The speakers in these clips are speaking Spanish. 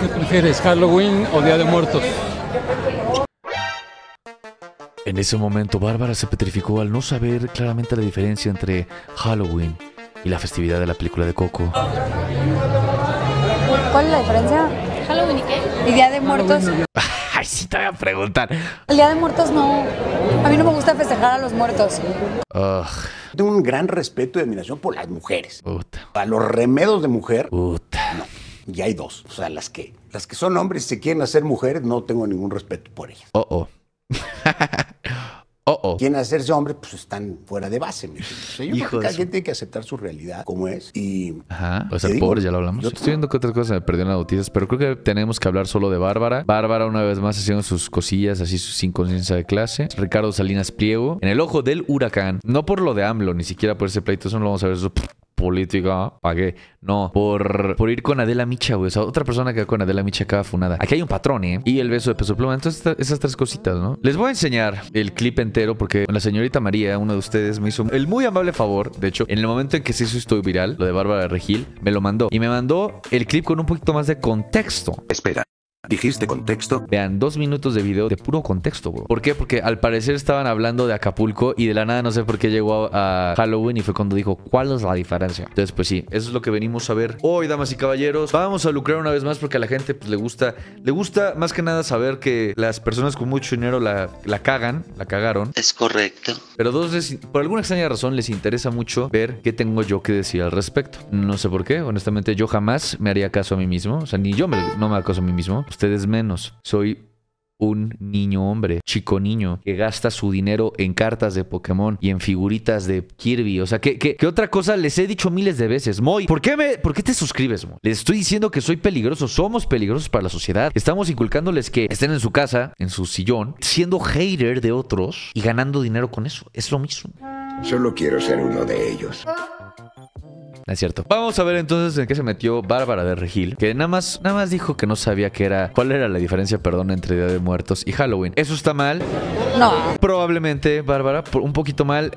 ¿Qué prefieres, Halloween o Día de Muertos? En ese momento, Bárbara se petrificó al no saber claramente la diferencia entre Halloween y la festividad de la película de Coco. ¿Cuál es la diferencia? Halloween y qué? ¿Y Día de Muertos? Ay, sí te voy a preguntar. El Día de Muertos no. A mí no me gusta festejar a los muertos. Tengo un gran respeto y admiración por las mujeres. Puta. A los remedos de mujer. Puta. No y hay dos. O sea, las que, las que son hombres y se quieren hacer mujeres, no tengo ningún respeto por ellas. Oh, oh. Oh, oh. Quieren hacerse hombres, pues están fuera de base. ¿me o sea, yo creo que alguien tiene que aceptar su realidad como es. Y Ajá. Pues, o sea, pobre, ya lo hablamos. Yo estoy viendo que otras cosas me perdieron las noticias, pero creo que tenemos que hablar solo de Bárbara. Bárbara, una vez más, haciendo sus cosillas así sin conciencia de clase. Ricardo Salinas Pliego, en el ojo del huracán. No por lo de AMLO, ni siquiera por ese pleito, eso no lo vamos a ver. Eso política, Pagué No, por, ir con Adela Micha, güey. O sea, otra persona que con Adela Micha Acaba funada. Aquí hay un patrón, ¿eh? Y el beso de peso pluma. Entonces, esas tres cositas, ¿no? Les voy a enseñar el clip entero porque la señorita María, uno de ustedes, me hizo el muy amable favor. De hecho, en el momento en que se hizo esto viral, lo de Bárbara Regil, me lo mandó. Y me mandó el clip con un poquito más de contexto. Espera. Dijiste contexto. Vean, dos minutos de video de puro contexto, güey. ¿Por qué? Porque al parecer estaban hablando de Acapulco y de la nada no sé por qué llegó a, Halloween y fue cuando dijo, ¿cuál es la diferencia? Entonces, pues sí, eso es lo que venimos a ver hoy, damas y caballeros. Vamos a lucrar una vez más porque a la gente pues, le gusta, le gusta más que nada saber que las personas con mucho dinero la, la cagan, la cagaron. Es correcto. Pero dos, veces, por alguna extraña razón les interesa mucho ver qué tengo yo que decir al respecto. No sé por qué, honestamente yo jamás me haría caso a mí mismo, o sea, ni yo no me hago caso a mí mismo ustedes menos. Soy un niño hombre, chico niño, que gasta su dinero en cartas de Pokémon y en figuritas de Kirby. O sea, que otra cosa les he dicho miles de veces? Moy, ¿por qué, me, ¿por qué te suscribes, Moy? Les estoy diciendo que soy peligroso, somos peligrosos para la sociedad. Estamos inculcándoles que estén en su casa, en su sillón, siendo hater de otros y ganando dinero con eso. Es lo mismo. Solo quiero ser uno de ellos es cierto. Vamos a ver entonces en qué se metió Bárbara de Regil, que nada más, nada más dijo que no sabía qué era, cuál era la diferencia, perdón, entre Día de Muertos y Halloween. ¿Eso está mal? No. Probablemente, Bárbara, un poquito mal.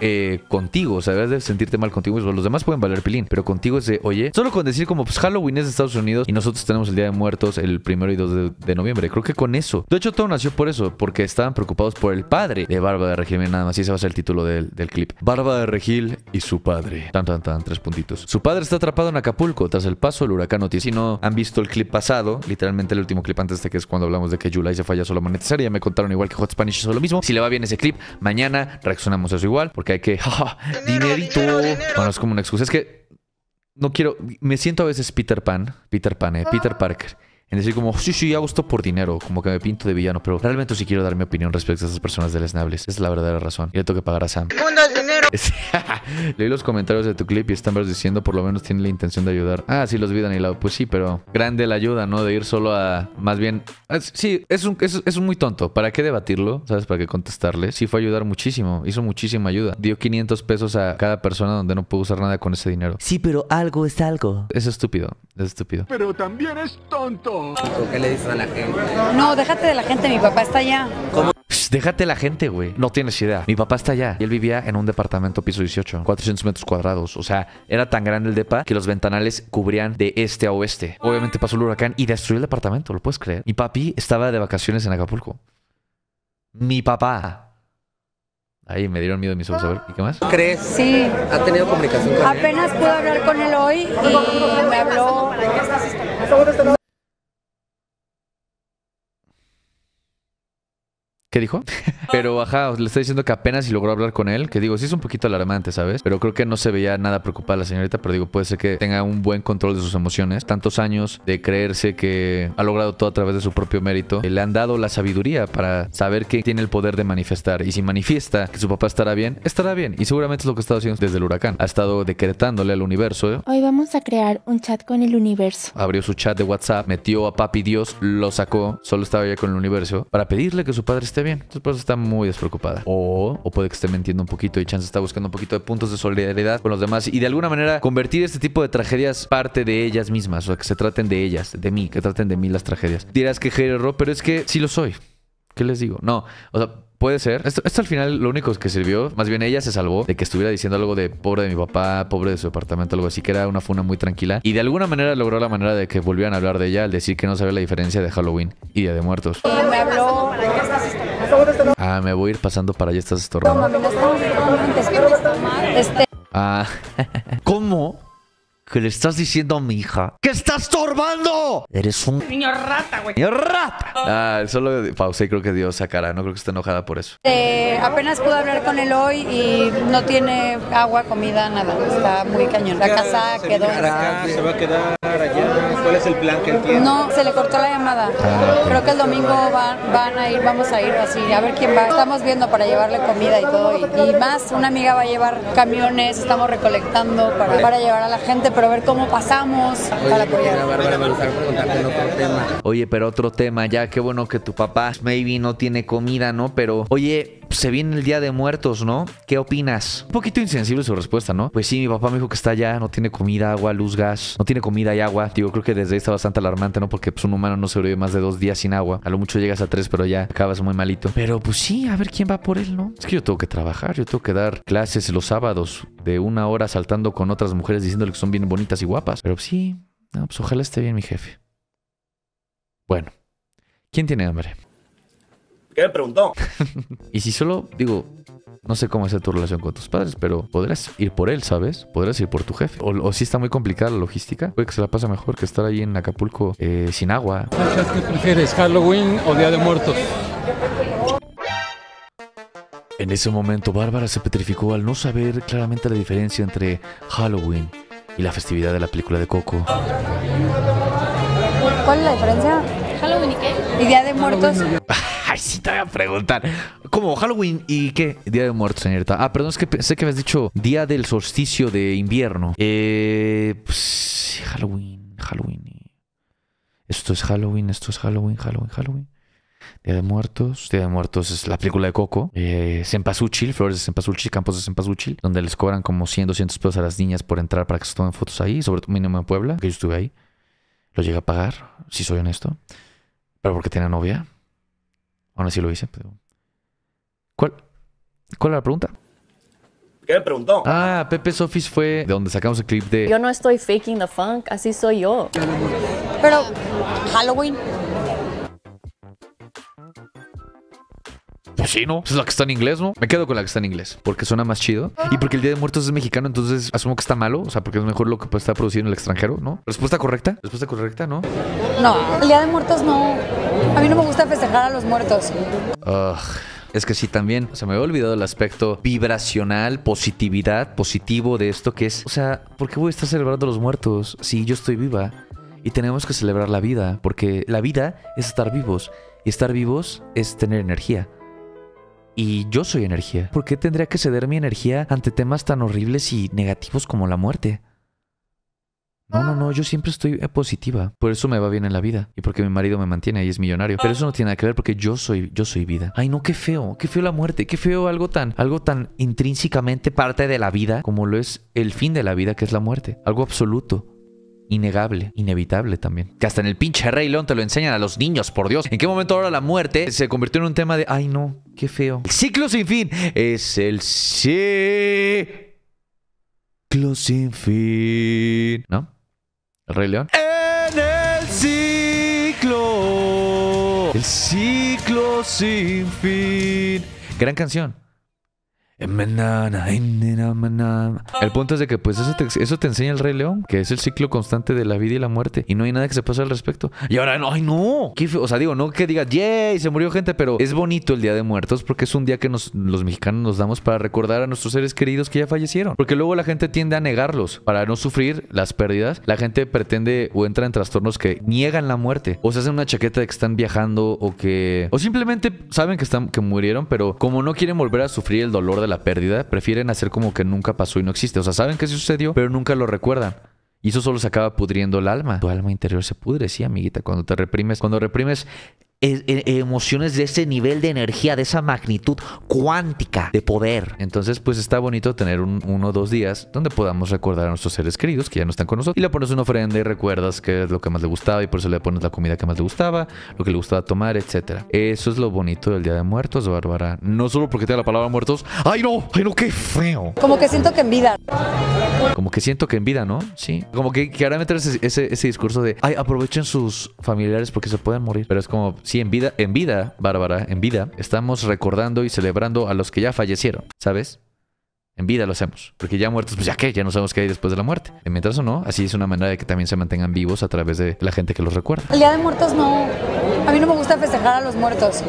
Eh, contigo, o sea, de sentirte mal contigo Los demás pueden valer pilín, pero contigo es de, oye, solo con decir como, pues Halloween es de Estados Unidos y nosotros tenemos el Día de Muertos el primero y 2 de, noviembre. Creo que con eso. De hecho, todo nació por eso, porque estaban preocupados por el padre de Barba de Regil. nada más, y ese va a ser el título del, clip. Barba de Regil y su padre. Tan, tan, tan, tres puntitos. Su padre está atrapado en Acapulco tras el paso del huracán Otis. Si no han visto el clip pasado, literalmente el último clip antes de que es cuando hablamos de que July se falla solo monetizar, ya me contaron igual que Hot Spanish hizo lo mismo. Si le va bien ese clip, mañana reaccionamos a eso igual porque hay que, jaja, dinerito. Bueno, es como una excusa. Es que no quiero, me siento a veces Peter Pan, Peter Pan, eh, Peter ah. Parker. En decir como, sí, sí, hago esto por dinero, como que me pinto de villano, pero realmente sí quiero dar mi opinión respecto a esas personas De Lesnables es la verdadera razón. Y le tengo que pagar a Sam. dinero! Leí los comentarios de tu clip y están diciendo por lo menos tiene la intención de ayudar. Ah, sí, los vi, lado Pues sí, pero grande la ayuda, ¿no? De ir solo a... Más bien... Ah, sí, es un, es, muy tonto. ¿Para qué debatirlo? ¿Sabes? ¿Para qué contestarle? Sí fue a ayudar muchísimo. Hizo muchísima ayuda. Dio 500 pesos a cada persona donde no pudo usar nada con ese dinero. Sí, pero algo es algo. Es estúpido. Es estúpido. Pero también es tonto qué le dices a la gente? No, déjate de la gente, mi papá está allá. ¿Cómo? Déjate la gente, güey. No tienes idea. Mi papá está allá y él vivía en un departamento piso 18, 400 metros cuadrados. O sea, era tan grande el depa que los ventanales cubrían de este a oeste. Obviamente pasó el huracán y destruyó el departamento, ¿lo puedes creer? Mi papi estaba de vacaciones en Acapulco. Mi papá. Ahí me dieron miedo mis ojos. ¿y qué más? ¿Crees? Sí. ¿Ha tenido comunicación Apenas pude hablar con él hoy y me habló. ¿Qué dijo? Pero ajá, le estoy diciendo que apenas si logró hablar con él, que digo, sí es un poquito alarmante, ¿sabes? Pero creo que no se veía nada preocupada la señorita, pero digo, puede ser que tenga un buen control de sus emociones. Tantos años de creerse que ha logrado todo a través de su propio mérito, eh, le han dado la sabiduría para saber que tiene el poder de manifestar. Y si manifiesta que su papá estará bien, estará bien. Y seguramente es lo que ha estado haciendo desde el huracán. Ha estado decretándole al universo. ¿eh? Hoy vamos a crear un chat con el universo. Abrió su chat de WhatsApp, metió a Papi Dios, lo sacó, solo estaba ya con el universo, para pedirle que su padre esté bien. Entonces, por está muy despreocupada. O, puede que esté mintiendo un poquito y Chance está buscando un poquito de puntos de solidaridad con los demás y de alguna manera convertir este tipo de tragedias parte de ellas mismas. O sea, que se traten de ellas, de mí, que traten de mí las tragedias. Dirás que Hero, pero es que sí lo soy. ¿Qué les digo? No, o sea, Puede ser. Esto, al final lo único que sirvió, más bien ella se salvó de que estuviera diciendo algo de pobre de mi papá, pobre de su departamento, algo así, que era una funa muy tranquila. Y de alguna manera logró la manera de que volvieran a hablar de ella al decir que no sabía la diferencia de Halloween y Día de Muertos. me habló Ah, me voy a ir pasando para allá, estás estorbando. Este... Ah, ¿cómo? que le estás diciendo a mi hija que estás estorbando. Eres un niño rata, güey. Niño rata. Ah, solo pausé y creo que Dios sacará. No creo que esté enojada por eso. Eh, apenas pude hablar con él hoy y no tiene agua, comida, nada. Está muy cañón. La casa quedó. se va a quedar allá. ¿Cuál es el plan que tiene? No, se le cortó la llamada. Ah, Creo que el domingo van, a ir, vamos a ir así, a ver quién va. Estamos viendo para llevarle comida y todo. Y, más, una amiga va a llevar camiones, estamos recolectando para, llevar a la gente, pero a ver cómo pasamos Oye, Oye, pero otro tema, ya qué bueno que tu papá maybe no tiene comida, ¿no? Pero, oye, se viene el Día de Muertos, ¿no? ¿Qué opinas? Un poquito insensible su respuesta, ¿no? Pues sí, mi papá me dijo que está allá, no tiene comida, agua, luz, gas, no tiene comida y agua. Digo, creo que desde ahí está bastante alarmante, ¿no? Porque pues, un humano no se sobrevive más de dos días sin agua. A lo mucho llegas a tres, pero ya acabas muy malito. Pero pues sí, a ver quién va por él, ¿no? Es que yo tengo que trabajar, yo tengo que dar clases los sábados de una hora saltando con otras mujeres diciéndole que son bien bonitas y guapas. Pero pues, sí, pues ojalá esté bien mi jefe. Bueno, ¿quién tiene hambre? ¿Qué me preguntó? y si solo, digo, no sé cómo es tu relación con tus padres, pero podrías ir por él, ¿sabes? Podrías ir por tu jefe. O, si está muy complicada la logística, puede que se la pasa mejor que estar ahí en Acapulco eh, sin agua. ¿Qué prefieres, Halloween o Día de Muertos? En ese momento, Bárbara se petrificó al no saber claramente la diferencia entre Halloween y la festividad de la película de Coco. ¿Cuál es la diferencia? ¿Halloween y qué? ¿Y Día de Muertos? Ay, sí te voy a preguntar. ¿Cómo? ¿Halloween y qué? Día de muertos, señorita. Ah, perdón, es que sé que has dicho día del solsticio de invierno. Eh. Pues, Halloween, Halloween. Esto es Halloween, esto es Halloween, Halloween, Halloween. Día de Muertos. Día de Muertos es la película de Coco. Eh, Flores de Cempasúchil, Campos de Cempasúchil, donde les cobran como 100, 200 pesos a las niñas por entrar para que se tomen fotos ahí, sobre todo mínimo en Puebla, que yo estuve ahí. Lo llegué a pagar, si soy honesto, pero porque tenía novia. Aún así lo hice, ¿Cuál, ¿Cuál era la pregunta? ¿Qué me preguntó? Ah, Pepe Sofis fue de donde sacamos el clip de... Yo no estoy faking the funk, así soy yo. Pero, Halloween... chino. Esa es la que está en inglés, ¿no? Me quedo con la que está en inglés porque suena más chido y porque el Día de Muertos es mexicano, entonces asumo que está malo, o sea, porque es mejor lo que está estar producido en el extranjero, ¿no? ¿Respuesta correcta? ¿Respuesta correcta, no? No, el Día de Muertos no. A mí no me gusta festejar a los muertos. Es que sí, también o se me había olvidado el aspecto vibracional, positividad, positivo de esto que es, o sea, ¿por qué voy a estar celebrando a los muertos si yo estoy viva? Y tenemos que celebrar la vida, porque la vida es estar vivos y estar vivos es tener energía y yo soy energía. ¿Por qué tendría que ceder mi energía ante temas tan horribles y negativos como la muerte? No, no, no, yo siempre estoy positiva. Por eso me va bien en la vida. Y porque mi marido me mantiene y es millonario. Pero eso no tiene nada que ver porque yo soy, yo soy vida. Ay, no, qué feo, qué feo la muerte, qué feo algo tan, algo tan intrínsecamente parte de la vida como lo es el fin de la vida, que es la muerte. Algo absoluto innegable, inevitable también. Que hasta en el pinche Rey León te lo enseñan a los niños, por Dios. ¿En qué momento ahora la muerte se convirtió en un tema de, ay no, qué feo? El ciclo sin fin es el ciclo sin fin. ¿No? ¿El Rey León? En el ciclo. El ciclo sin fin. Gran canción. El punto es de que pues eso te, enseña el Rey León, que es el ciclo constante de la vida y la muerte, y no hay nada que se pase al respecto. Y ahora, ay no, o sea, digo, no que diga, yay, se murió gente, pero es bonito el Día de Muertos porque es un día que nos, los mexicanos nos damos para recordar a nuestros seres queridos que ya fallecieron, porque luego la gente tiende a negarlos para no sufrir las pérdidas, la gente pretende o entra en trastornos que niegan la muerte, o se hacen una chaqueta de que están viajando o que, o simplemente saben que, están, que murieron, pero como no quieren volver a sufrir el dolor de de la pérdida, prefieren hacer como que nunca pasó y no existe. O sea, saben que sí sucedió, pero nunca lo recuerdan. Y eso solo se acaba pudriendo el alma. Tu alma interior se pudre, sí, amiguita, cuando te reprimes. Cuando reprimes e, e, emociones de ese nivel de energía, de esa magnitud cuántica de poder. Entonces, pues está bonito tener uno o dos días donde podamos recordar a nuestros seres queridos que ya no están con nosotros y le pones una ofrenda y recuerdas qué es lo que más le gustaba y por eso le pones la comida que más le gustaba, lo que le gustaba tomar, etc Eso es lo bonito del Día de Muertos, Bárbara. No solo porque te da la palabra muertos. ¡Ay no! ¡Ay no! ¡Qué feo! Como que siento que en vida. Como que siento que en vida, ¿no? Sí. Como que, ahora me ese, discurso de, ay, aprovechen sus familiares porque se pueden morir. Pero es como, sí, en vida, en vida, Bárbara, en vida, estamos recordando y celebrando a los que ya fallecieron, ¿sabes? En vida lo hacemos. Porque ya muertos, pues ya qué, ya no sabemos qué hay después de la muerte. mientras o no, así es una manera de que también se mantengan vivos a través de la gente que los recuerda. El Día de Muertos no. A mí no me gusta festejar a los muertos.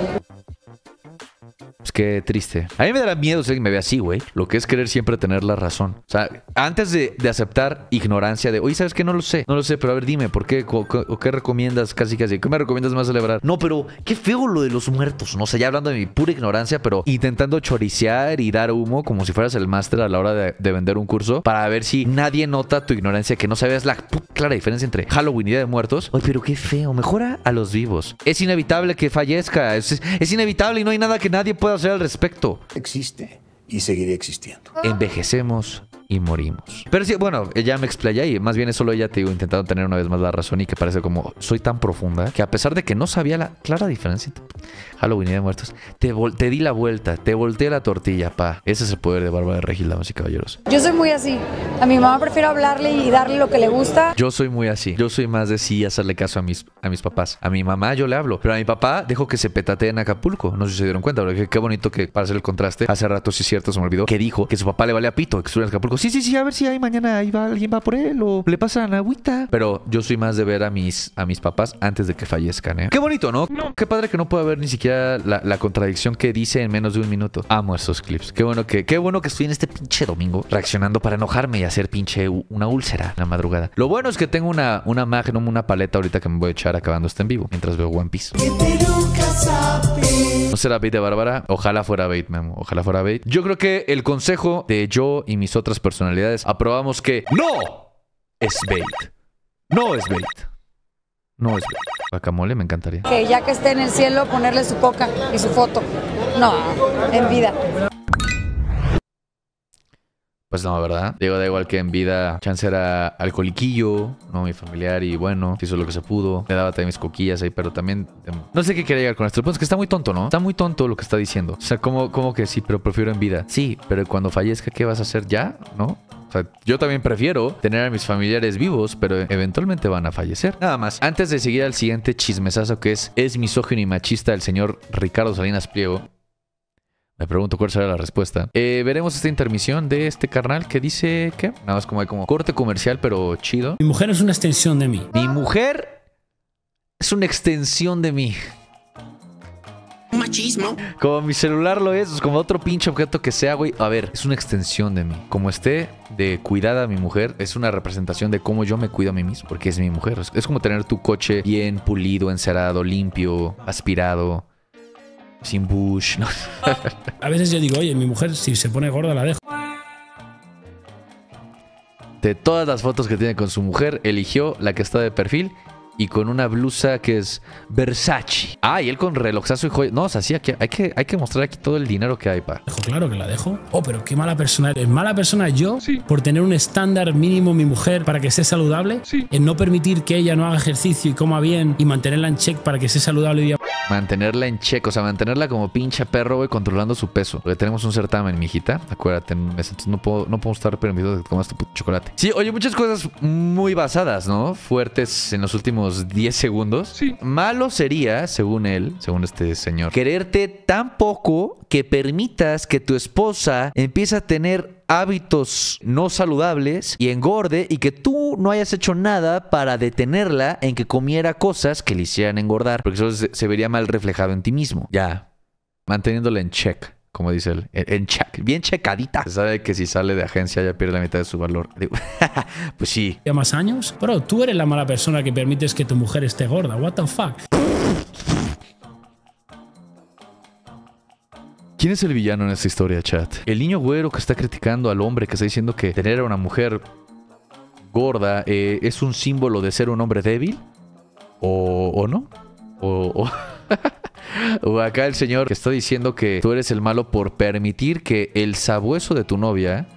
Es qué triste. A mí me dará miedo si alguien me ve así, güey. Lo que es querer siempre tener la razón. O sea, antes de, aceptar ignorancia de, oye, ¿sabes qué? No lo sé. No lo sé, pero a ver, dime, ¿por qué? ¿O, qué recomiendas? Casi, casi. ¿Qué me recomiendas más celebrar? No, pero qué feo lo de los muertos. No sé, ya hablando de mi pura ignorancia, pero intentando choricear y dar humo como si fueras el máster a la hora de, vender un curso para ver si nadie nota tu ignorancia, que no sabías la clara diferencia entre Halloween y Día de Muertos. Oye, pero qué feo. Mejora a los vivos. Es inevitable que fallezca. es inevitable y no hay nada que nadie pueda hacer al respecto? Existe y seguirá existiendo. Envejecemos y morimos. Pero sí, bueno, Ella me explayé y más bien es solo ella, te digo, intentando tener una vez más la razón y que parece como soy tan profunda que a pesar de que no sabía la clara diferencia, Halloween y de muertos, te, di la vuelta, te volteé la tortilla, pa. Ese es el poder de Bárbara de Regil, damas y caballeros. Yo soy muy así. A mi mamá prefiero hablarle y darle lo que le gusta. Yo soy muy así. Yo soy más de sí hacerle caso a mis, a mis papás. A mi mamá yo le hablo, pero a mi papá dejo que se petatee en Acapulco. No sé si se dieron cuenta, pero qué bonito que para hacer el contraste, hace rato, si cierto, se me olvidó, que dijo que su papá le vale a pito que estuviera en Acapulco Sí, sí, sí, a ver si hay mañana ahí alguien va por él o le pasan agüita. Pero yo soy más de ver a mis, a mis papás antes de que fallezcan, ¿eh? Qué bonito, ¿no? Qué padre que no pueda ver ni siquiera la, contradicción que dice en menos de un minuto. Amo esos clips. Qué bueno que, qué bueno que estoy en este pinche domingo reaccionando para enojarme y hacer pinche una úlcera en la madrugada. Lo bueno es que tengo una, una magnum, una paleta ahorita que me voy a echar acabando este en vivo mientras veo One Piece. No será bait de Bárbara. Ojalá fuera bait, Memo. Ojalá fuera bait. Yo creo que el consejo de yo y mis otras personalidades, aprobamos que no es bait. No es bait. No es bait. me encantaría. Que ya que esté en el cielo, ponerle su coca y su foto. No, en vida. Pues no, ¿verdad? Digo, da igual que en vida, Chance era alcoholiquillo, ¿no? Mi familiar y bueno, hizo lo que se pudo. Le daba también mis coquillas ahí, pero también... Em, no sé qué quería llegar con esto. Pues que está muy tonto, ¿no? Está muy tonto lo que está diciendo. O sea, como, que sí, pero prefiero en vida. Sí, pero cuando fallezca, ¿qué vas a hacer ya? ¿No? O sea, yo también prefiero tener a mis familiares vivos, pero eventualmente van a fallecer. Nada más. Antes de seguir al siguiente chismesazo que es, es misógino y machista el señor Ricardo Salinas Pliego. Me pregunto cuál será la respuesta. Eh, veremos esta intermisión de este carnal que dice que nada más como hay como corte comercial, pero chido. Mi mujer es una extensión de mí. Mi mujer es una extensión de mí. Machismo. Como mi celular lo es, como otro pinche objeto que sea, güey. A ver, es una extensión de mí. Como esté de cuidada a mi mujer, es una representación de cómo yo me cuido a mí mismo, porque es mi mujer. Es como tener tu coche bien pulido, encerado, limpio, aspirado sin bush. ¿no? a veces yo digo, oye, mi mujer si se pone gorda la dejo. De todas las fotos que tiene con su mujer, eligió la que está de perfil y con una blusa que es Versace. Ah, y él con relojazo y joyas. No, o sea, sí, hay, que, hay que mostrar aquí todo el dinero que hay, pa. Dejo claro que la dejo. Oh, pero qué mala persona eres. ¿Mala persona yo por tener un estándar mínimo mi mujer para que sea saludable? Sí. En no permitir que ella no haga ejercicio y coma bien y mantenerla en check para que sea saludable y... Mantenerla en check o sea, mantenerla como pincha perro, güey, controlando su peso. Porque tenemos un certamen, mijita. Acuérdate, entonces no puedo, no puedo estar permitido que comas tu puto chocolate. Sí, oye, muchas cosas muy basadas, ¿no? Fuertes en los últimos 10 segundos. Sí. Malo sería, según él, según este señor, quererte tan poco que permitas que tu esposa empiece a tener hábitos no saludables y engorde y que tú no hayas hecho nada para detenerla en que comiera cosas que le hicieran engordar, porque eso se, vería mal reflejado en ti mismo. Ya, manteniéndola en check como dice él, en check, bien checadita. sabe que si sale de agencia ya pierde la mitad de su valor. pues sí. ¿Ya más años? pero tú eres la mala persona que permites que tu mujer esté gorda. What the fuck? ¿Quién es el villano en esta historia, chat? El niño güero que está criticando al hombre que está diciendo que tener a una mujer gorda eh, es un símbolo de ser un hombre débil. ¿O, no? o, acá el señor que está diciendo que tú eres el malo por permitir que el sabueso de tu novia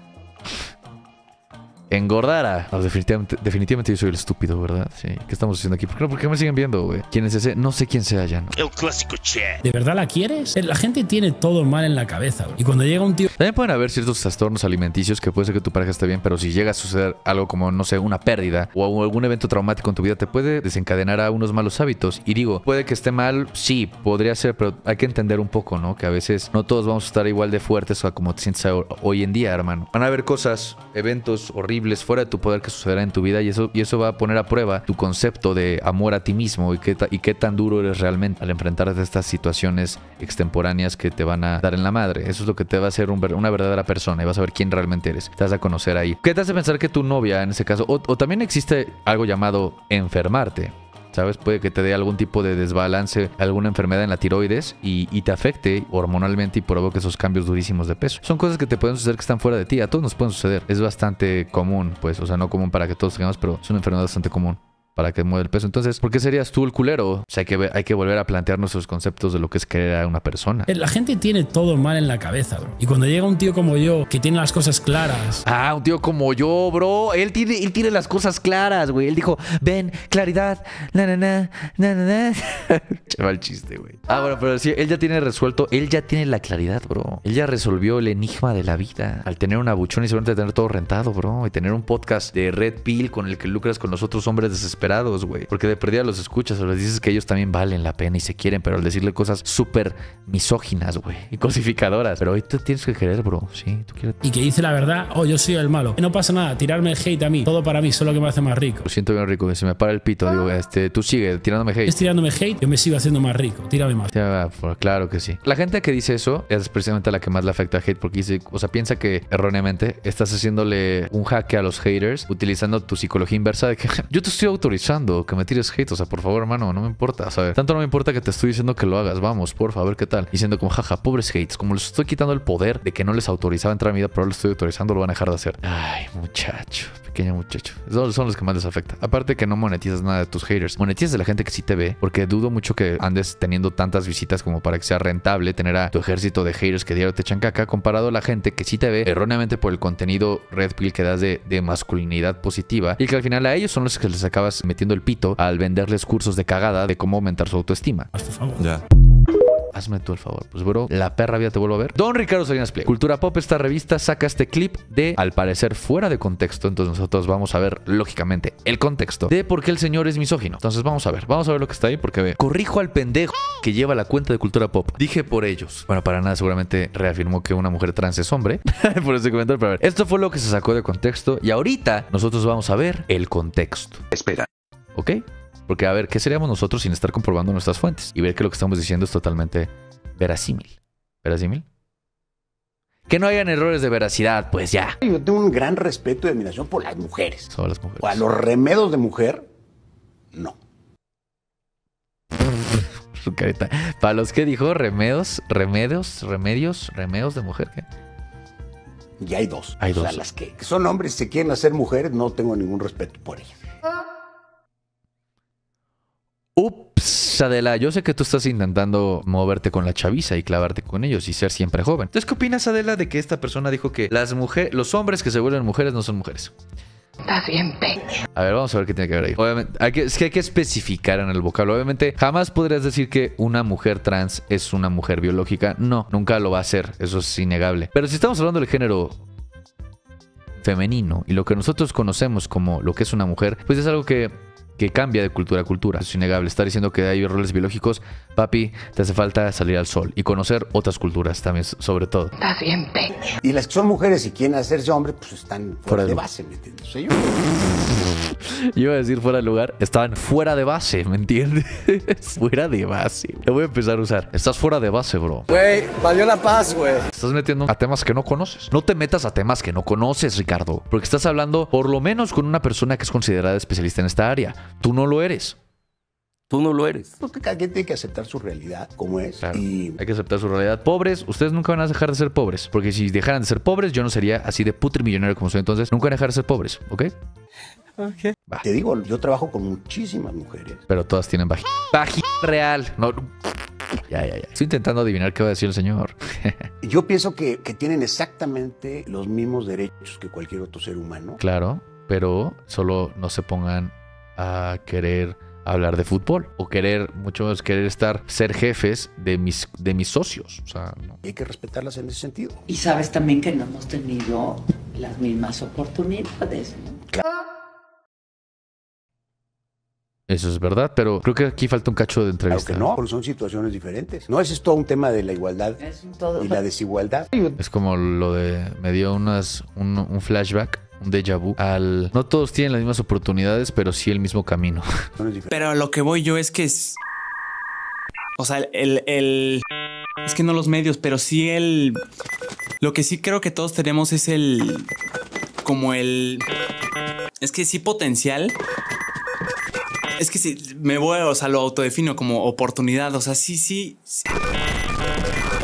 engordara. Ah, definitivamente, yo soy el estúpido, ¿verdad? Sí. ¿Qué estamos haciendo aquí? ¿Por qué, me siguen viendo, güey? ¿Quién es ese? No sé quién sea ya. El clásico Che ¿De verdad la quieres? La gente tiene todo mal en la cabeza, Y cuando llega un tío... También pueden haber ciertos trastornos alimenticios que puede ser que tu pareja esté bien, pero si llega a suceder algo como, no sé, una pérdida o algún evento traumático en tu vida, te puede desencadenar a unos malos hábitos. Y digo, puede que esté mal, sí, podría ser, pero hay que entender un poco, ¿no? Que a veces no todos vamos a estar igual de fuertes o como te sientes hoy en día, hermano. Van a haber cosas, eventos horribles fuera de tu poder que sucederá en tu vida y eso, y eso va a poner a prueba tu concepto de amor a ti mismo y qué, y qué tan duro eres realmente al enfrentarte a estas situaciones extemporáneas que te van a dar en la madre. Eso es lo que te va a hacer una verdadera persona y vas a ver quién realmente eres. Te vas a conocer ahí. ¿Qué te hace pensar que tu novia, en ese caso, o también existe algo llamado enfermarte? ¿sabes? Puede que te dé algún tipo de desbalance, alguna enfermedad en la tiroides y, te afecte hormonalmente y provoque esos cambios durísimos de peso. Son cosas que te pueden suceder que están fuera de ti, a todos nos pueden suceder. Es bastante común, pues, o sea, no común para que todos tengamos, pero es una enfermedad bastante común para que mueva el peso. Entonces, ¿por qué serías tú el culero? O sea, hay que, hay que volver a plantear nuestros conceptos de lo que es querer a una persona. Eh, la gente tiene todo mal en la cabeza, bro. Y cuando llega un tío como yo, que tiene las cosas claras. Ah, un tío como yo, bro. Él tiene, él tiene las cosas claras, güey. Él dijo, ven, claridad, na, na, na, na, na. Chaval chiste, güey. Ah, bueno, pero sí, él ya tiene resuelto, él ya tiene la claridad, bro. Él ya resolvió el enigma de la vida. Al tener una abuchón y seguramente tener todo rentado, bro. Y tener un podcast de Red Pill con el que lucras con los otros hombres desesperados porque de perdida los escuchas o les dices que ellos también valen la pena y se quieren, pero al decirle cosas súper misóginas, güey, y cosificadoras. Pero hoy tú tienes que querer, bro. Sí, tú quieres. Y que dice la verdad, oh, yo soy el malo. No pasa nada, tirarme el hate a mí. Todo para mí, solo que me hace más rico. Lo siento bien rico, Que se me para el pito. Digo, este, tú sigue tirándome hate. Es tirándome hate, yo me sigo haciendo más rico. Tírame más. Pues, claro que sí. La gente que dice eso es precisamente la que más le afecta a hate porque dice, o sea, piensa que erróneamente estás haciéndole un hack a los haters utilizando tu psicología inversa de que yo te estoy autorizando que me tires hate, o sea, por favor, hermano, no me importa, ¿sabes? Tanto no me importa que te estoy diciendo que lo hagas, vamos, por favor, ¿qué tal? Diciendo como, jaja, pobres hates, como les estoy quitando el poder de que no les autorizaba entrar a mi vida, pero lo estoy autorizando, lo van a dejar de hacer. Ay, muchachos pequeño muchacho. Son, los que más les afecta. Aparte que no monetizas nada de tus haters. Monetizas a la gente que sí te ve, porque dudo mucho que andes teniendo tantas visitas como para que sea rentable tener a tu ejército de haters que diario te echan comparado a la gente que sí te ve erróneamente por el contenido red pill que das de, masculinidad positiva y que al final a ellos son los que les acabas metiendo el pito al venderles cursos de cagada de cómo aumentar su autoestima. Ya hazme tú el favor. Pues, bro, la perra vida te vuelvo a ver. Don Ricardo Salinas Pliego. Cultura Pop, esta revista, saca este clip de, al parecer, fuera de contexto. Entonces nosotros vamos a ver, lógicamente, el contexto de por qué el señor es misógino. Entonces vamos a ver, vamos a ver lo que está ahí porque ve. Corrijo al pendejo que lleva la cuenta de Cultura Pop. Dije por ellos. Bueno, para nada, seguramente reafirmó que una mujer trans es hombre. por ese comentario, pero a ver. Esto fue lo que se sacó de contexto y ahorita nosotros vamos a ver el contexto. Espera. ¿Ok? Porque a ver, ¿qué seríamos nosotros sin estar comprobando nuestras fuentes? Y ver que lo que estamos diciendo es totalmente verasímil. ¿Verasímil? Que no hayan errores de veracidad, pues ya. Yo tengo un gran respeto y admiración por las mujeres. Sobre las mujeres. a los remedos de mujer, no. Su careta. Para los que dijo remedos, remedios, remedios, remedios de mujer, ¿qué? Y hay dos. Hay o dos. sea, las que son hombres y se quieren hacer mujeres, no tengo ningún respeto por ellas. Ups, Adela, yo sé que tú estás intentando moverte con la chaviza y clavarte con ellos y ser siempre joven. Entonces, ¿qué opinas, Adela, de que esta persona dijo que las mujeres, los hombres que se vuelven mujeres no son mujeres? Está bien, peña. A ver, vamos a ver qué tiene que ver ahí. Obviamente, es que hay que especificar en el vocablo. Obviamente, jamás podrías decir que una mujer trans es una mujer biológica. No, nunca lo va a ser. Eso es innegable. Pero si estamos hablando del género femenino y lo que nosotros conocemos como lo que es una mujer, pues es algo que que cambia de cultura a cultura. Es innegable. Estar diciendo que hay roles biológicos, papi, te hace falta salir al sol y conocer otras culturas también, sobre todo. Estás bien pecho. Y las que son mujeres y quieren hacerse hombre, pues están fuera, de base, ¿me entiendes? Yo... Iba a decir fuera de lugar, estaban fuera de base, ¿me entiendes? fuera de base. Lo voy a empezar a usar. Estás fuera de base, bro. Güey, valió la paz, güey. Estás metiendo a temas que no conoces. No te metas a temas que no conoces, Ricardo, porque estás hablando por lo menos con una persona que es considerada especialista en esta área. Tú no lo eres. Tú no lo eres. Porque pues cada quien tiene que aceptar su realidad como es. y... Hay que aceptar su realidad. Pobres, ustedes nunca van a dejar de ser pobres. Porque si dejaran de ser pobres, yo no sería así de putre millonario como soy. Entonces, nunca van a dejar de ser pobres, ¿ok? Okay. Te digo, yo trabajo con muchísimas mujeres. Pero todas tienen vagina. ¡Bajita real. Ya, ya, ya. Estoy intentando adivinar qué va a decir el señor. yo pienso que tienen exactamente los mismos derechos que cualquier otro ser humano. Claro, pero solo no se pongan a querer hablar de fútbol o querer mucho menos querer estar ser jefes de mis de mis socios o sea hay que respetarlas en ese sentido y sabes también que no hemos tenido las mismas oportunidades Eso es verdad, pero creo que aquí falta un cacho de entrevista. no, porque son situaciones diferentes. No, es todo un tema de la igualdad y la desigualdad. Es como lo de, me dio unas, un, un flashback un déjà vu al no todos tienen las mismas oportunidades, pero sí el mismo camino. Pero lo que voy yo es que es. O sea, el, es que no los medios, pero sí el. Lo que sí creo que todos tenemos es el. como el. Es que sí potencial. Es que sí, me voy, o sea, lo autodefino como oportunidad. O sea, sí. sí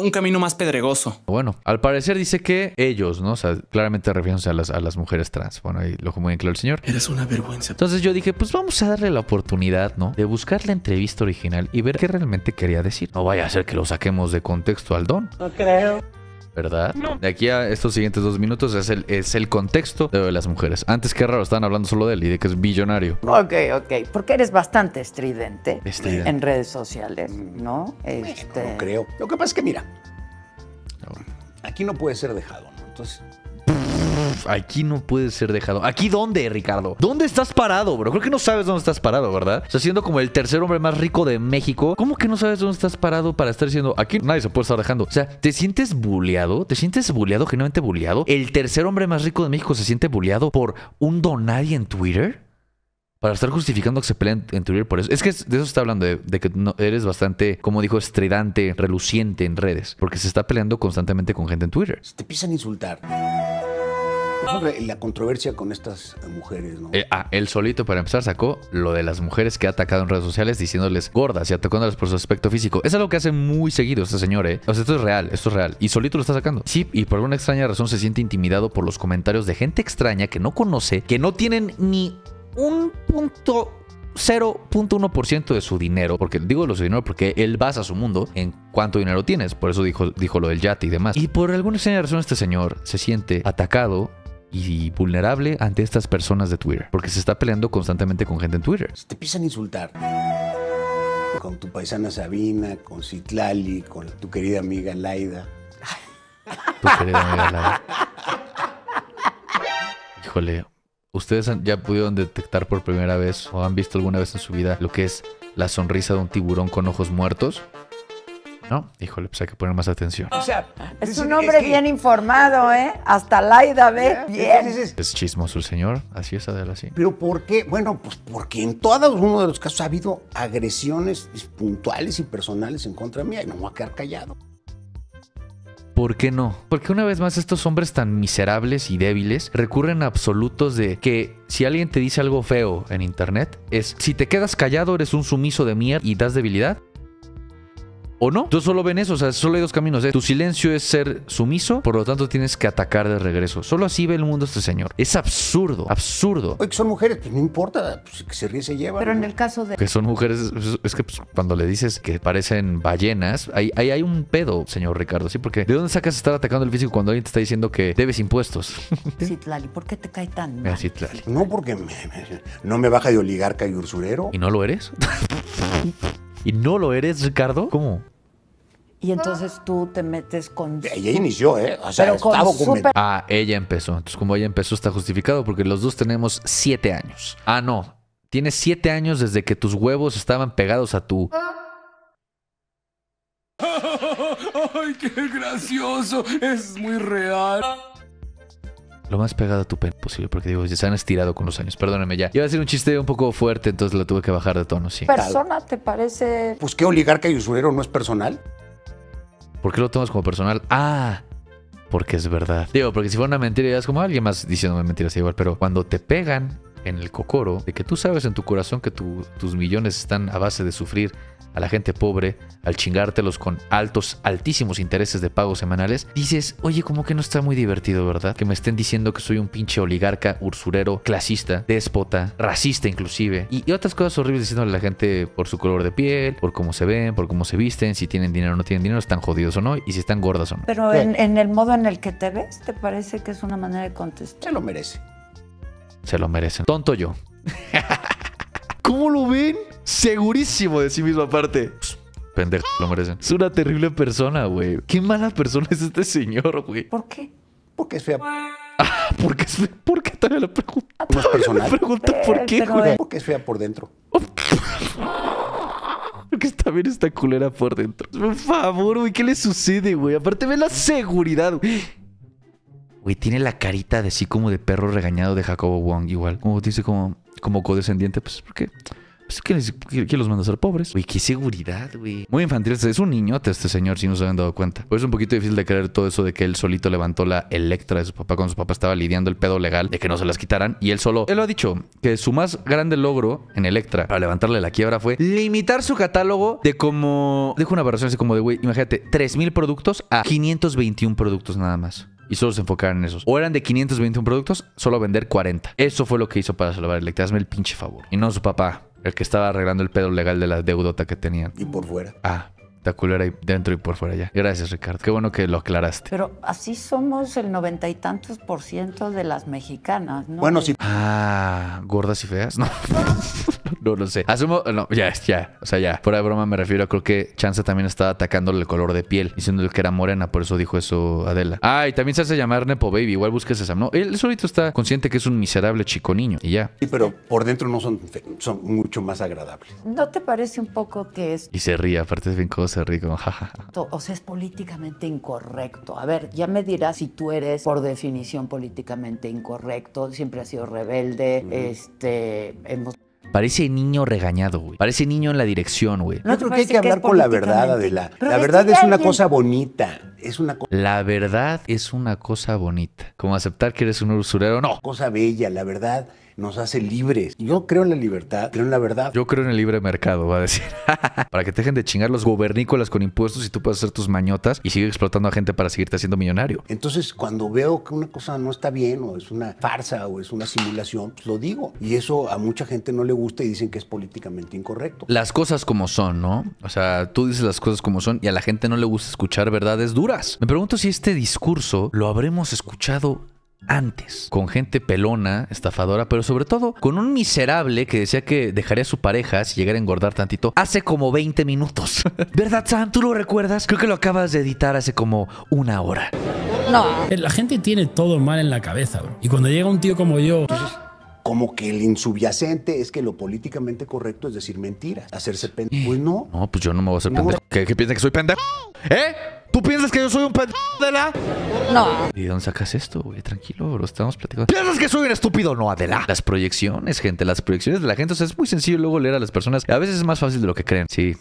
un camino más pedregoso. Bueno, al parecer dice que ellos, ¿no? O sea, claramente refiriéndose a las, a las mujeres trans. Bueno, ahí lo muy bien claro el señor. Eres una vergüenza. Entonces yo dije, pues vamos a darle la oportunidad, ¿no? De buscar la entrevista original y ver qué realmente quería decir. No vaya a ser que lo saquemos de contexto al don. No creo. ¿verdad? No. De aquí a estos siguientes dos minutos es el, contexto de las mujeres. Antes, que raro, estaban hablando solo de él y de que es billonario. Ok, ok. Porque eres bastante estridente, en redes sociales, ¿no? Este no creo. Lo que pasa es que, mira, aquí no puede ser dejado, ¿no? Entonces, aquí no puede ser dejado. ¿Aquí dónde, Ricardo? ¿Dónde estás parado, bro? Creo que no sabes dónde estás parado, ¿verdad? O sea, siendo como el tercer hombre más rico de México, ¿cómo que no sabes dónde estás parado para estar diciendo aquí nadie se puede estar dejando? O sea, ¿te sientes buleado? ¿Te sientes buleado, genuinamente buleado? ¿El tercer hombre más rico de México se siente buleado por un nadie en Twitter? para estar justificando que se peleen en Twitter por eso. Es que de eso está hablando, de, que eres bastante, como dijo, estridante, reluciente en redes, porque se está peleando constantemente con gente en Twitter. te empiezan a insultar. La controversia con estas mujeres, ¿no? Eh, ah, él solito, para empezar, sacó lo de las mujeres que ha atacado en redes sociales diciéndoles gordas y atacándolas por su aspecto físico. Es algo que hace muy seguido este señor, ¿eh? O sea, esto es real, esto es real. Y solito lo está sacando. Sí, y por alguna extraña razón se siente intimidado por los comentarios de gente extraña que no conoce, que no tienen ni un punto 0.1% de su dinero, porque digo lo su dinero porque él basa su mundo en cuánto dinero tienes, por eso dijo, dijo lo del yate y demás. Y por alguna extraña razón este señor se siente atacado y vulnerable ante estas personas de Twitter, porque se está peleando constantemente con gente en Twitter. te empiezan a insultar con tu paisana Sabina, con Citlali, con tu querida amiga Laida. Tu querida amiga Laida. Híjole, ¿ustedes ya pudieron detectar por primera vez o han visto alguna vez en su vida lo que es la sonrisa de un tiburón con ojos muertos? ¿no? Híjole, pues hay que poner más atención. O sea, es un hombre bien informado, ¿eh? Hasta Laida ve Es, chismoso señor, así es Adela, así Pero ¿por qué? Bueno, pues porque en todos uno de los casos ha habido agresiones puntuales y personales en contra mía y no me voy a quedar callado. ¿Por qué no? Porque una vez más estos hombres tan miserables y débiles recurren a absolutos de que si alguien te dice algo feo en internet es si te quedas callado eres un sumiso de mierda y das debilidad o no. tú solo ven eso, o sea, solo hay dos caminos. ¿eh? Tu silencio es ser sumiso, por lo tanto tienes que atacar de regreso. Solo así ve el mundo este señor. Es absurdo, absurdo. Oye, que son mujeres, pues no importa, pues, que se ríe se lleva. Pero en el caso de... Que son mujeres, pues, es que pues, cuando le dices que parecen ballenas, ahí, hay un pedo, señor Ricardo, ¿sí? Porque ¿de dónde sacas estar atacando el físico cuando alguien te está diciendo que debes impuestos? Tlali, ¿por qué te cae tan mal? No, porque me, no me baja de oligarca y usurero. ¿Y no lo eres? ¿Y no lo eres, Ricardo? ¿Cómo? Y entonces tú te metes con... Ella inició, ¿eh? O sea, Ah, ella empezó. Entonces, como ella empezó, está justificado porque los dos tenemos siete años. Ah, no. Tienes siete años desde que tus huevos estaban pegados a tu... ¡Ay, qué gracioso! Es muy real. Lo más pegado a tu pene posible, porque digo, ya se han estirado con los años. Perdóname ya. Iba a hacer un chiste un poco fuerte, entonces lo tuve que bajar de tono, sí. ¿Persona te parece...? Pues qué oligarca y usurero no es personal. ¿Por qué lo tomas como personal? Ah, porque es verdad. Digo, porque si fuera una mentira, ya es como alguien más diciéndome mentiras igual, pero cuando te pegan, en el cocoro de que tú sabes en tu corazón que tus millones están a base de sufrir a la gente pobre, al chingártelos con altos, altísimos intereses de pagos semanales, dices, oye, como que no está muy divertido, ¿verdad? Que me estén diciendo que soy un pinche oligarca, usurero, clasista, déspota, racista inclusive, y, otras cosas horribles diciéndole a la gente por su color de piel, por cómo se ven, por cómo se visten, si tienen dinero o no tienen dinero, están jodidos o no, y si están gordas o no. Pero en, en el modo en el que te ves, ¿te parece que es una manera de contestar? Se lo merece. Se lo merecen. Tonto yo. ¿Cómo lo ven? Segurísimo de sí mismo aparte. Pendejo, lo merecen. Es una terrible persona, güey. Qué mala persona es este señor, güey. ¿Por qué? Porque ah, es fea. ¿Por qué También la ah, pues, por qué, güey. Porque es fea por dentro. Porque bien está culera por dentro. Por favor, güey, ¿qué le sucede, güey? Aparte, ve la seguridad, güey. Güey, tiene la carita de sí como de perro regañado de Jacobo Wong igual. Como dice como, como codescendiente, pues porque... Pues, ¿quién, los manda a ser pobres? Güey, qué seguridad, güey. Muy infantil. Es un niñote este señor, si no se han dado cuenta. Pues es un poquito difícil de creer todo eso de que él solito levantó la electra de su papá cuando su papá estaba lidiando el pedo legal de que no se las quitaran. Y él solo, él lo ha dicho, que su más grande logro en Electra para levantarle la quiebra fue limitar su catálogo de como, Dejo una aberración así como de, güey, imagínate, 3.000 productos a 521 productos nada más y solo se enfocaron en esos. O eran de 521 productos, solo vender 40. Eso fue lo que hizo para salvar el Hazme el pinche favor. Y no su papá, el que estaba arreglando el pedo legal de la deudota que tenían. Y por fuera. Ah, espectacular ahí dentro y por fuera ya. Gracias, Ricardo. Qué bueno que lo aclaraste. Pero así somos el noventa y tantos por ciento de las mexicanas, ¿no? Bueno, sí. Ah, gordas y feas, no. no lo sé. Asumo, no, ya, ya, o sea, ya. Fuera de broma me refiero, a creo que Chanza también estaba atacándole el color de piel, diciéndole que era morena, por eso dijo eso Adela. Ah, también se hace llamar Nepo Baby, igual busques esa ¿no? Él solito está consciente que es un miserable chico niño y ya. Sí, pero por dentro no son, son mucho más agradables. ¿No te parece un poco que es? Y se ríe, aparte de fincos Rico. o sea, es políticamente incorrecto. A ver, ya me dirás si tú eres por definición políticamente incorrecto, siempre has sido rebelde, este, hemos Parece niño regañado, güey. Parece niño en la dirección, güey. No, creo que hay que hablar con la verdad, Adela. La verdad este es una cosa bonita. Es una cosa. La verdad es una cosa bonita. Como aceptar que eres un usurero, no. Cosa bella, la verdad nos hace libres. Yo creo en la libertad, creo en la verdad. Yo creo en el libre mercado, va a decir. para que te dejen de chingar los gobernícolas con impuestos y tú puedas hacer tus mañotas y sigue explotando a gente para seguirte haciendo millonario. Entonces, cuando veo que una cosa no está bien o es una farsa o es una simulación, pues lo digo. Y eso a mucha gente no le gusta y dicen que es políticamente incorrecto. Las cosas como son, ¿no? O sea, tú dices las cosas como son y a la gente no le gusta escuchar verdades duras. Me pregunto si este discurso lo habremos escuchado antes, con gente pelona, estafadora, pero sobre todo con un miserable que decía que dejaría a su pareja si llegara a engordar tantito hace como 20 minutos. ¿Verdad, Sam? ¿Tú lo recuerdas? Creo que lo acabas de editar hace como una hora. No. La gente tiene todo mal en la cabeza, bro. Y cuando llega un tío como yo como que el insubyacente es que lo políticamente correcto es decir mentiras, hacerse pendejo. Eh. Pues no. No, pues yo no me voy a hacer pendejo. ¿Qué, piensas que soy pendejo? ¿Eh? ¿Tú piensas que yo soy un pendejo Adela? No. ¿Y dónde sacas esto, güey? Tranquilo, lo Estamos platicando. ¿Piensas que soy un estúpido? No, Adela. Las proyecciones, gente. Las proyecciones de la gente. O sea, es muy sencillo luego leer a las personas. A veces es más fácil de lo que creen. Sí,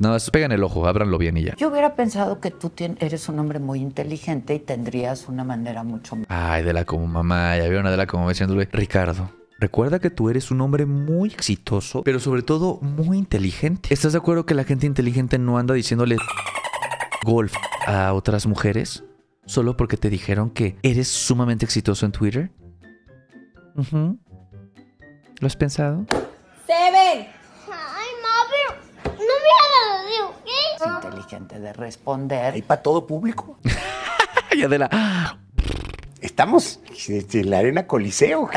nada se pegan el ojo, ábranlo bien y ya. Yo hubiera pensado que tú eres un hombre muy inteligente y tendrías una manera mucho más. Ay, de la como mamá, ya vieron de la como diciéndole, Ricardo, Recuerda que tú eres un hombre muy exitoso, pero sobre todo muy inteligente. ¿Estás de acuerdo que la gente inteligente no anda diciéndole golf a otras mujeres solo porque te dijeron que eres sumamente exitoso en Twitter? ¿Lo has pensado? Seven. inteligente de responder. ¿Hay para todo público? y Adela... Estamos este, en la arena Coliseo.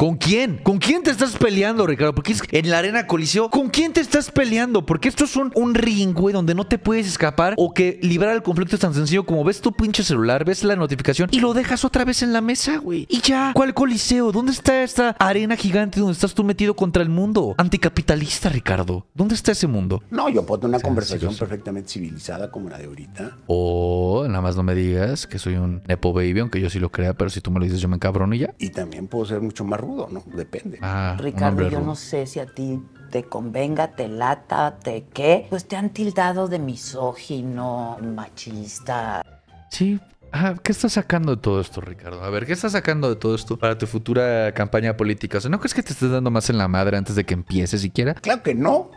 ¿Con quién? ¿Con quién te estás peleando, Ricardo? Porque es en la arena coliseo, ¿con quién te estás peleando? Porque esto es un, ring, güey, donde no te puedes escapar o que librar el conflicto es tan sencillo como ves tu pinche celular, ves la notificación y lo dejas otra vez en la mesa, güey. Y ya, ¿cuál coliseo? ¿Dónde está esta arena gigante donde estás tú metido contra el mundo? Anticapitalista, Ricardo. ¿Dónde está ese mundo? No, yo puedo tener una conversación perfectamente civilizada como la de ahorita. O oh, nada más no me digas que soy un Nepo Baby, aunque yo sí lo crea, pero si tú me lo dices, yo me encabrono y ya. Y también puedo ser mucho más rudo ¿no? Depende. Ah, Ricardo, yo no sé si a ti te convenga, te lata, te qué. Pues te han tildado de misógino, machista. Sí, ah, ¿qué estás sacando de todo esto, Ricardo? A ver, ¿qué estás sacando de todo esto para tu futura campaña política? O ¿no crees que te estás dando más en la madre antes de que empiece siquiera? Claro que no.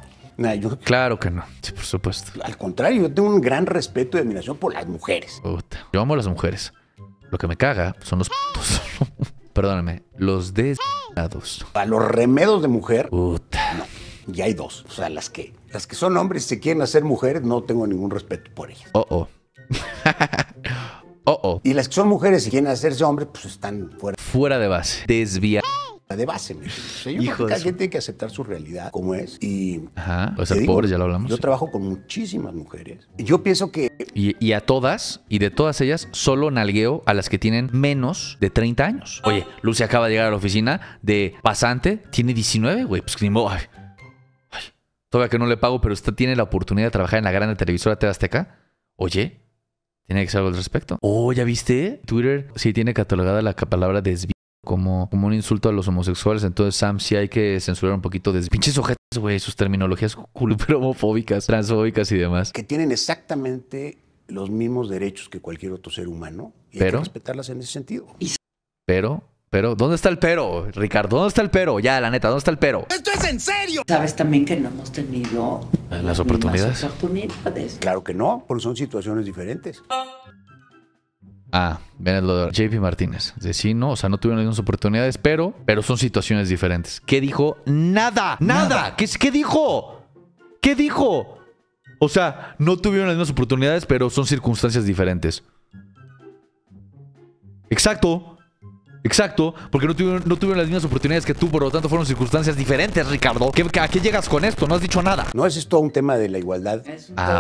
Claro que no, sí, por supuesto. Al contrario, yo tengo un gran respeto y admiración por las mujeres. Yo amo a las mujeres. Lo que me caga son los putos. perdóname, los desviados. A los remedos de mujer. Puta. No. Y hay dos. O sea, las que, las que son hombres y se quieren hacer mujeres, no tengo ningún respeto por ellas. Oh, oh. oh, oh. Y las que son mujeres y quieren hacerse hombres, pues están fuera. Fuera de base. Desviados de base. ¿me yo creo que cada tiene que aceptar su realidad como es. Y Ajá. O pobre, ya lo hablamos. Yo trabajo con muchísimas mujeres. Yo pienso que. Y, a todas, y de todas ellas, solo nalgueo a las que tienen menos de 30 años. Oye, Lucy acaba de llegar a la oficina de pasante, tiene 19, güey. Pues ni modo. todavía que no le pago, pero usted tiene la oportunidad de trabajar en la grande televisora TV Oye, tiene que ser algo al respecto. Oh, ¿ya viste? Twitter sí tiene catalogada la palabra desvío como, un insulto a los homosexuales. Entonces, Sam, sí hay que censurar un poquito de pinches ojetes, güey, sus terminologías pero homofóbicas, transfóbicas y demás. Que tienen exactamente los mismos derechos que cualquier otro ser humano y pero, que respetarlas en ese sentido. Pero pero, ¿dónde está el pero, Ricardo? ¿Dónde está el pero? Ya, la neta, ¿dónde está el pero? ¡Esto es en serio! Sabes también que no hemos tenido las oportunidades. oportunidades. Claro que no, porque son situaciones diferentes. Ah. Ah, ven lo JP Martínez. De no, o sea, no tuvieron las mismas oportunidades, pero, pero son situaciones diferentes. ¿Qué dijo? Nada, nada. ¿Qué dijo? ¿Qué dijo? O sea, no tuvieron las mismas oportunidades, pero son circunstancias diferentes. Exacto. Exacto, porque no tuvieron, las mismas oportunidades que tú, por lo tanto fueron circunstancias diferentes, Ricardo. ¿Qué, ¿A qué llegas con esto? No has dicho nada. No, es esto un tema de la igualdad de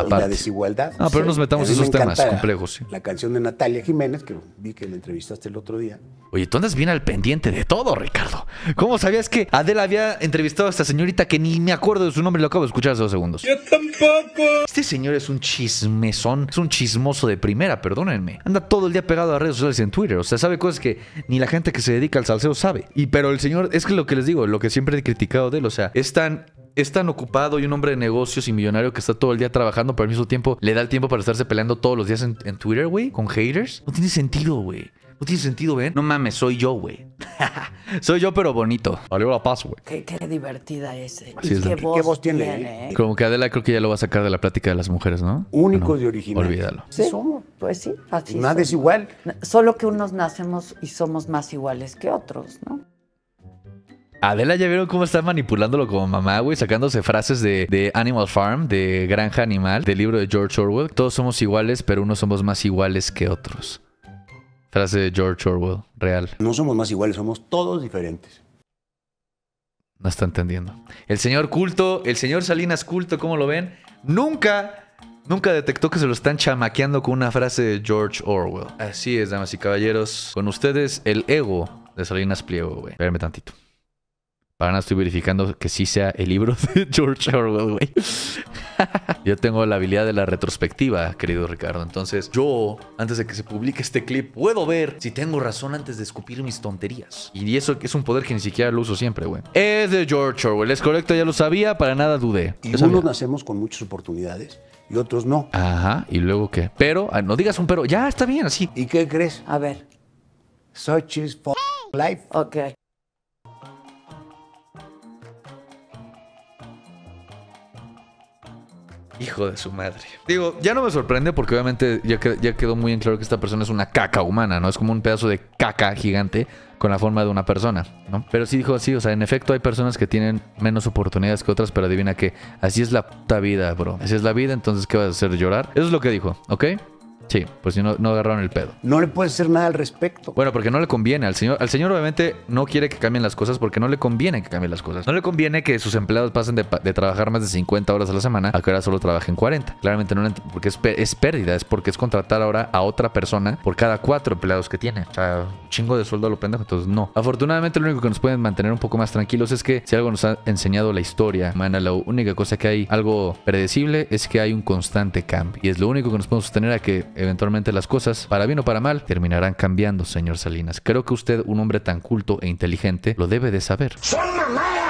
la desigualdad. Ah, pero no nos metamos en esos temas complejos. La canción de Natalia Jiménez, que vi que la entrevistaste el otro día. Oye, tú andas bien al pendiente de todo, Ricardo. ¿Cómo sabías que Adela había entrevistado a esta señorita que ni me acuerdo de su nombre? Lo acabo de escuchar hace dos segundos. Yo tampoco. Este señor es un chismesón, es un chismoso de primera, perdónenme. Anda todo el día pegado a redes sociales en Twitter. O sea, sabe cosas que ni la gente que se dedica al salseo sabe. Y pero el señor, es que lo que les digo, lo que siempre he criticado de él, o sea, es tan es tan ocupado y un hombre de negocios y millonario que está todo el día trabajando, pero al mismo tiempo le da el tiempo para estarse peleando todos los días en, en Twitter, güey, con haters. No tiene sentido, güey. No tiene sentido, ¿ven? No mames, soy yo, güey. soy yo, pero bonito. Vale, la paz, güey. Qué, divertida es. Eh. ¿Qué, voz tiene. ¿eh? Eh. Como que Adela creo que ya lo va a sacar de la plática de las mujeres, ¿no? Únicos de origen. Olvídalo. Sí, somos. Pues sí, así Nada es igual. Solo que unos nacemos y somos más iguales que otros, ¿no? Adela, ¿ya vieron cómo está manipulándolo como mamá, güey? Sacándose frases de, Animal Farm, de Granja Animal, del libro de George Orwell. Todos somos iguales, pero unos somos más iguales que otros. Frase de George Orwell, real. No somos más iguales, somos todos diferentes. No está entendiendo. El señor Culto, el señor Salinas Culto, ¿cómo lo ven? Nunca, nunca detectó que se lo están chamaqueando con una frase de George Orwell. Así es, damas y caballeros. Con ustedes, el ego de Salinas Pliego, güey. Espérame tantito. Ahora estoy verificando que sí sea el libro de George Orwell, güey. yo tengo la habilidad de la retrospectiva, querido Ricardo. Entonces, yo, antes de que se publique este clip, puedo ver si tengo razón antes de escupir mis tonterías. Y eso es un poder que ni siquiera lo uso siempre, güey. Es de George Orwell. Es correcto, ya lo sabía, para nada dudé. Y unos nacemos con muchas oportunidades y otros no. Ajá, ¿y luego qué? Pero, ah, no digas un pero, ya está bien así. ¿Y qué crees? A ver. Such is for life. Ok. Hijo de su madre. Digo, ya no me sorprende porque obviamente ya, ya quedó muy en claro que esta persona es una caca humana, ¿no? Es como un pedazo de caca gigante con la forma de una persona, ¿no? Pero sí dijo así, o sea, en efecto hay personas que tienen menos oportunidades que otras, pero adivina que así es la puta vida, bro. Así es la vida, entonces ¿qué vas a hacer? ¿Llorar? Eso es lo que dijo, ¿ok? Sí, pues si no, no agarraron el pedo. No le puede hacer nada al respecto. Bueno, porque no le conviene al señor. Al señor obviamente no quiere que cambien las cosas porque no le conviene que cambien las cosas. No le conviene que sus empleados pasen de, trabajar más de 50 horas a la semana a que ahora solo trabajen 40. Claramente no porque es, pérdida, es porque es contratar ahora a otra persona por cada cuatro empleados que tiene. O sea, chingo de sueldo lo pendejo, entonces no. Afortunadamente lo único que nos pueden mantener un poco más tranquilos es que si algo nos ha enseñado la historia, mana, la única cosa que hay algo predecible es que hay un constante cambio. Y es lo único que nos podemos sostener a que eventualmente las cosas, para bien o para mal, terminarán cambiando, señor Salinas. Creo que usted, un hombre tan culto e inteligente, lo debe de saber. mamá!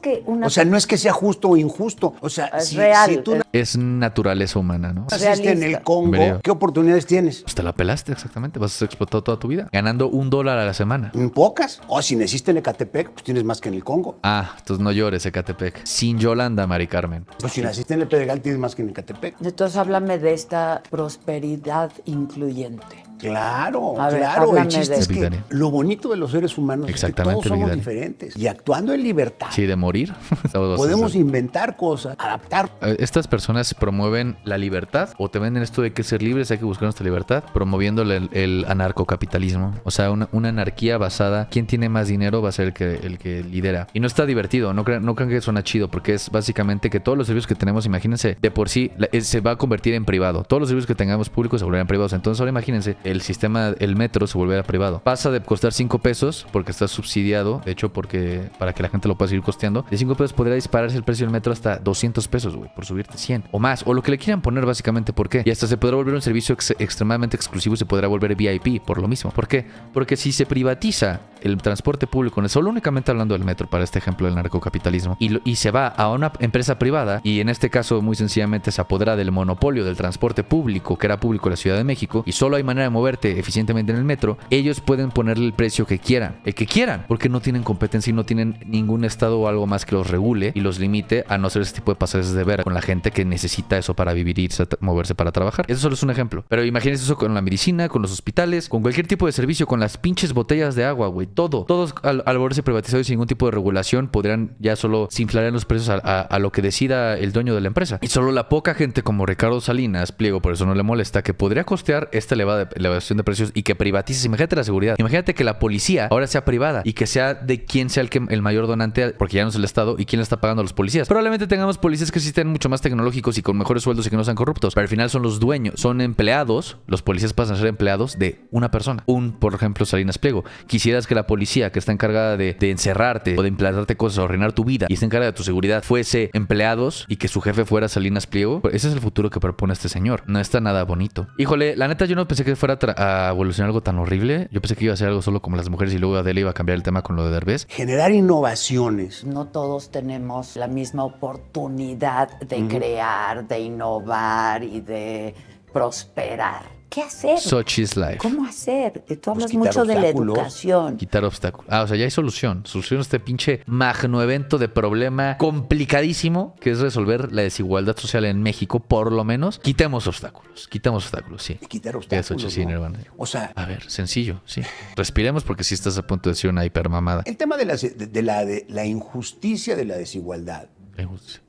que O sea, no es que sea justo o injusto. O sea, es real. Es naturaleza humana, ¿no? Naciste en el Congo, ¿qué oportunidades tienes? Pues te la pelaste, exactamente. Vas a ser explotado toda tu vida, ganando un dólar a la semana. En Pocas. O si naciste en Ecatepec, pues tienes más que en el Congo. Ah, entonces no llores, Ecatepec. Sin Yolanda, Mari Carmen. Pues si naciste en el Pedregal, tienes más que en Ecatepec. Entonces háblame de esta prosperidad incluyente. Claro, claro. El es que lo bonito de los seres humanos es que todos somos diferentes. Y actuando en libertad. Sí, de morir. podemos inventar cosas, adaptar. Eh, Estas personas promueven la libertad o te venden esto de que ser libres hay que buscar nuestra libertad, promoviendo el, anarcocapitalismo. O sea, una, anarquía basada, quien tiene más dinero va a ser el que, el que lidera. Y no está divertido, no crean, no que suena chido, porque es básicamente que todos los servicios que tenemos, imagínense, de por sí eh, se va a convertir en privado. Todos los servicios que tengamos públicos se volverán privados. Entonces ahora imagínense, el sistema, el metro se volverá privado. Pasa de costar 5 pesos porque está subsidiado, de hecho, porque para que la gente lo pueda seguir costeando. De 5 pesos podría dispararse el precio del metro hasta 200 pesos, güey, por subirte 100 o más, o lo que le quieran poner básicamente, ¿por qué? Y hasta se podrá volver un servicio extremadamente exclusivo, se podrá volver VIP por lo mismo. ¿Por qué? Porque si se privatiza el transporte público, solo únicamente hablando del metro para este ejemplo del narcocapitalismo, y, se va a una empresa privada, y en este caso muy sencillamente se apodera del monopolio del transporte público, que era público en la Ciudad de México, y solo hay manera de moverte eficientemente en el metro, ellos pueden ponerle el precio que quieran, el que quieran, porque no tienen competencia y no tienen ningún estado o algo más que los regule y los limite a no hacer ese tipo de pasajes de ver con la gente que necesita eso para vivir y moverse para trabajar. Eso solo es un ejemplo. Pero imagínense eso con la medicina, con los hospitales, con cualquier tipo de servicio, con las pinches botellas de agua, güey. Todo. Todos al, al volverse privatizados sin ningún tipo de regulación podrían ya solo se inflarían los precios a, a, lo que decida el dueño de la empresa. Y solo la poca gente como Ricardo Salinas, pliego, por eso no le molesta, que podría costear esta elevada, elevación de precios y que privatices. Imagínate la seguridad. Imagínate que la policía ahora sea privada y que sea de quien sea el, que, el mayor donante, porque ya no es el Estado y quién le está pagando a los policías. Probablemente tengamos policías que existen mucho más tecnológicos y con mejores sueldos y que no sean corruptos, pero al final son los dueños, son empleados. Los policías pasan a ser empleados de una persona. Un, por ejemplo, Salinas Pliego. Quisieras que la policía que está encargada de, encerrarte o de implantarte cosas, o reinar tu vida y está encargada de tu seguridad, fuese empleados y que su jefe fuera Salinas Pliego. Pues ese es el futuro que propone este señor. No está nada bonito. Híjole, la neta yo no pensé que fuera a, evolucionar algo tan horrible? Yo pensé que iba a ser algo solo como las mujeres y luego Adele iba a cambiar el tema con lo de Derbez. Generar innovaciones. No todos tenemos la misma oportunidad de crear, de innovar y de prosperar. ¿Qué hacer? Such life. ¿Cómo hacer? Tú pues hablas mucho de la educación. Quitar obstáculos. Ah, o sea, ya hay solución. Solución este pinche magno evento de problema complicadísimo que es resolver la desigualdad social en México, por lo menos. Quitemos obstáculos. Quitamos obstáculos, sí. quitar obstáculos. Eso, O sea. A ver, sencillo, sí. Respiremos porque si estás a punto de decir una hipermamada. El tema de la, de, la, de la injusticia de la desigualdad.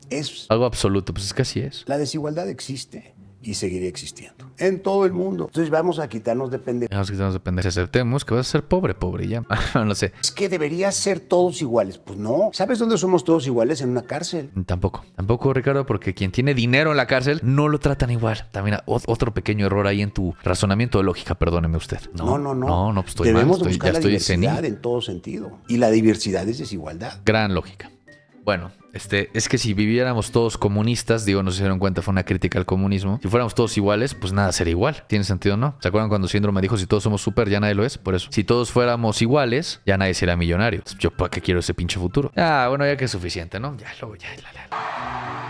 Es. Algo absoluto, pues es que así es. La desigualdad existe y seguiría existiendo. En todo el mundo. Entonces vamos a quitarnos de Vamos a quitarnos de pendejo. Aceptemos que vas a ser pobre, pobre, ya. Ah, no sé. Es que debería ser todos iguales. Pues no. ¿Sabes dónde somos todos iguales? En una cárcel. Tampoco. Tampoco, Ricardo, porque quien tiene dinero en la cárcel no lo tratan igual. También otro pequeño error ahí en tu razonamiento de lógica, perdóneme usted. No, no, no. No, no, pues estoy mal, estoy, buscar la en todo sentido. Y la diversidad es desigualdad. Gran lógica. Bueno, este, es que si viviéramos todos comunistas, digo, no se dieron cuenta, fue una crítica al comunismo. Si fuéramos todos iguales, pues nada sería igual. ¿Tiene sentido no? ¿Se acuerdan cuando Síndrome dijo si todos somos súper, ya nadie lo es? Por eso. Si todos fuéramos iguales, ya nadie sería millonario. Pues, yo, ¿para qué quiero ese pinche futuro? Ah, bueno, ya que es suficiente, ¿no? Ya, luego, ya, la, la. la.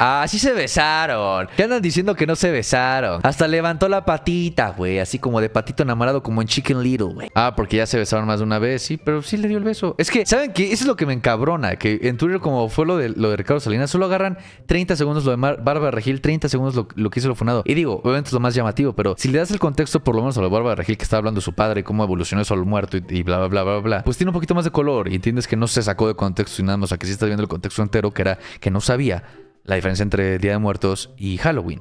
Ah, sí se besaron. ¿Qué andan diciendo que no se besaron. Hasta levantó la patita, güey. Así como de patito enamorado, como en Chicken Little, güey. Ah, porque ya se besaron más de una vez, sí, pero sí le dio el beso. Es que, ¿saben qué? Eso es lo que me encabrona. Que en Twitter, como fue lo de, lo de Ricardo Salinas, solo agarran 30 segundos lo de Bárbara Regil, 30 segundos lo, que hizo el funado. Y digo, obviamente es lo más llamativo, pero si le das el contexto, por lo menos a lo de Bárbara Regil, que está hablando de su padre, y cómo evolucionó eso al muerto y, bla, bla, bla, bla, bla, pues tiene un poquito más de color y entiendes que no se sacó de contexto y nada más. O que sí estás viendo el contexto entero, que era que no sabía la diferencia entre Día de Muertos y Halloween.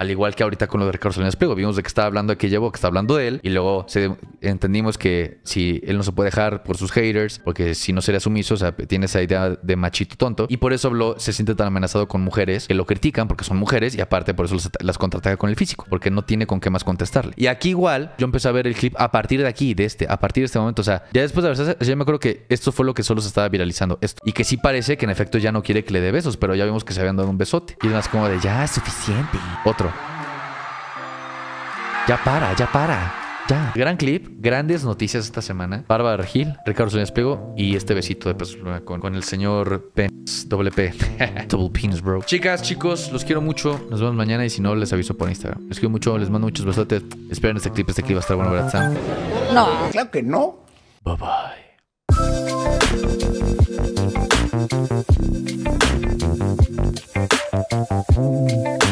Al igual que ahorita con lo de Ricardo Salinas Pliego, vimos de que estaba hablando que llevo que está hablando de él, y luego se, entendimos que si él no se puede dejar por sus haters, porque si no sería sumiso, o sea, tiene esa idea de machito tonto, y por eso se siente tan amenazado con mujeres que lo critican porque son mujeres, y aparte por eso las contrata con el físico, porque no tiene con qué más contestarle. Y aquí igual, yo empecé a ver el clip a partir de aquí, de este, a partir de este momento, o sea, ya después de verdad ya me acuerdo que esto fue lo que solo se estaba viralizando, esto, y que sí parece que en efecto ya no quiere que le dé besos, pero ya vimos que se habían dado un besote, y es como de, ya, es suficiente. Otro, ya para, ya para. Ya. Gran clip, grandes noticias esta semana. Bárbara Gil, Ricardo Zúñez Pego y este besito de con, el señor Pens, doble P. Double Penis, bro. Chicas, chicos, los quiero mucho. Nos vemos mañana y si no, les aviso por Instagram. Les quiero mucho, les mando muchos besotes. Esperen este clip, este clip va a estar bueno, ¿verdad, No. Claro que no. Bye bye. Mm.